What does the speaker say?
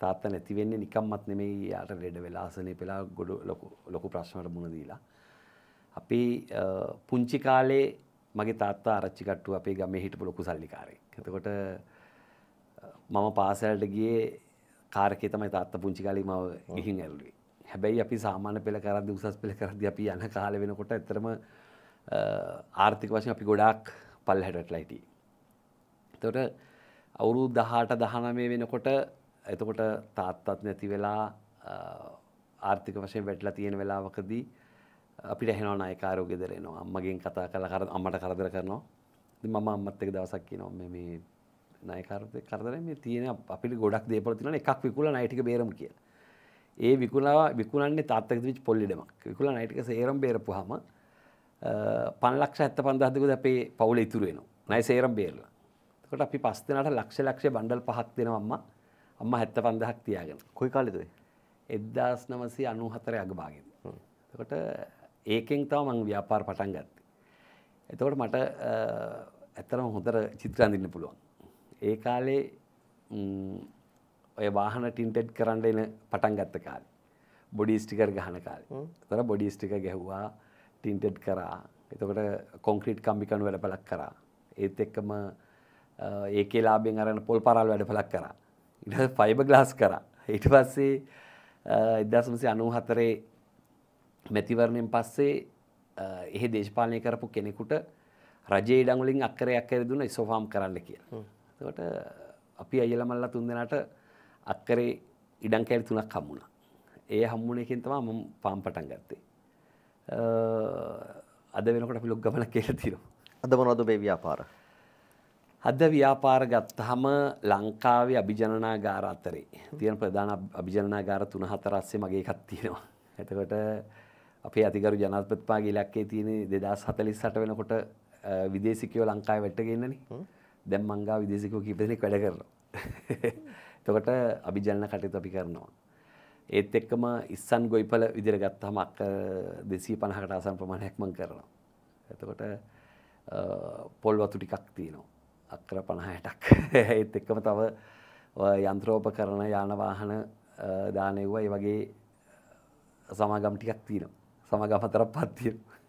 තාත්තා නැති වෙන්නේ නිකම්මත් නෙමෙයි යාට ලෙඩ වෙලා ආසනේ පෙලා ගොඩ ලොකු ලොකු ප්‍රශ්නකට මුහුණ දීලා. අපි පුංචි කාලේ මගේ තාත්තා ආරච්චි කට්ටුව අපේ ගමේ හිටපු ලොකු සල්ලිකාරයෙක්. එතකොට මම පාසලට ගියේ කාර් එකේ තමයි තාත්තා පුංචි කාලේ මම ගිහින් ඇල්ලුවේ. හැබැයි අපි සාමාන්‍ය පෙළ කරද්දී උසස් පෙළ කරද්දී අපි යන කාලේ වෙනකොට ඇත්තටම ආර්ථික වශයෙන් අපි ගොඩාක් පල්හැටටලා හිටියේ. එතකොට අවුරුදු 18 19 වෙනකොට එතකොට තාත්තත් නැති වෙලා ආර්ථික වශයෙන් වැටලා තියෙන වෙලාවකදී අපිට ඇහෙනවා නායකාරෝ ගෙදර එනවා අම්මගෙන් කතා කරලා කර අම්මට කරදර කරනවා ඉතින් මම අම්මත් එක්ක දවසක් කියනවා මේ මේ නායකාරොත් එක්ක කරදරයි මේ තියෙන අපිට ගොඩක් දේපල තියෙනවා එකක් විකුණලා ණය ටික බේරමු කියලා ඒ විකුණලා විකුණන්නේ තාත්තගෙ තිබිච්ච පොල්ලෙඩමක් විකුණලා ණය ටික සේරම බේරපුවාම 5 ලක්ෂ 75000 දකද අපේ පවුලේ ඉතුරු වෙනවා ණය සේරම බේරලා එතකොට අපි පස් දෙනාට ලක්ෂ ලක්ෂ බණ්ඩල් පහක් දෙනවා අම්මා අම්ම හැත්ත පන්දහක් තියාගෙන කොයි කාලෙදයි එද්දාස් නවසේ අනු හතර අගභාගෙන් තකොට ඒකෙන් තව මං ව්‍යාපාර පටන් ගත්ත එතකොට මට ඇත්තරම හොඳර චිත්‍රන්දින්න පුළුවන් ඒ කාලේ ඔය වාහන ටින්ටෙඩ් කරන්න එන පටන් ගත්ත කාල බොඩිස්ටිකර් ගහන කාල තර බොඩිස්ටික ගැහ්වා ටින්ටෙඩ් කරා එතකොට කොන්ක්‍රීට් කම්බිකනු වැඩ පලක් කරා ඒත් එක්කම ඒකේ ලාබෙන් අරන පොල් පරල් වැඩ පලක් කරා ඉට ෆයිබ ගලාස් කරා ඊට පස්සේ එදසමසය අනූ හතරේ මැතිවරණයෙන් පස්සේ එහි දේශපාලනය කරපු කෙනෙකුට රජයේ ඩංගුලින් අක්කරයක් ඇර දුන්න ඉසෝෆාම් කරන්න කිය. ට අපි අයලමල්ල තුන් දෙෙනට අක්කරේ ඉඩං කැරි තුනක් හම්මුණ. ඒ හම්මුණයකින් තමා මම පාම් පටන් ගත්තේ. අද වෙනකොට පිළොක් ගමන කියල තිර. අද මොනොද බේ ව්‍යාපාර. අද ව්‍යාපාර ගත්තහම ලංකාවේ අභිජනනාගාර අතරේ තියෙන ප්‍රධාන අභිජනනාගාර තුන හතරස්සේ මගේ එකක් තියෙනවා. එතකොට අපේ අතිගරු ජනාධිපතිතුමාගේ ඉලක්කය තියෙන්නේ 2048 වෙනකොට විදේශිකයෝ ලංකාවේ වැටගෙන්නනේ. දැන් මංගා විදේශිකයෝ කීප දෙනෙක් වැඩ කරනවා. එතකොට අභිජනන කටයුතු අපි කරනවා. ඒත් එක්කම ඉස්සන් ගොයිපල විදිහට ගත්තහම අක්ක 250කට ආසන්න ප්‍රමාණයක් මම කරනවා. එතකොට පොල් වතු ටිකක් තියෙනවා. අක්කර 50ටක් ඒත් එක්කම තව යන්ත්‍රෝපකරණ යාන වාහන දානෙව්වා ඒ වගේ සමාගම් ටිකක් තියෙනවා සමාගම් හතරක් පත් තියෙනවා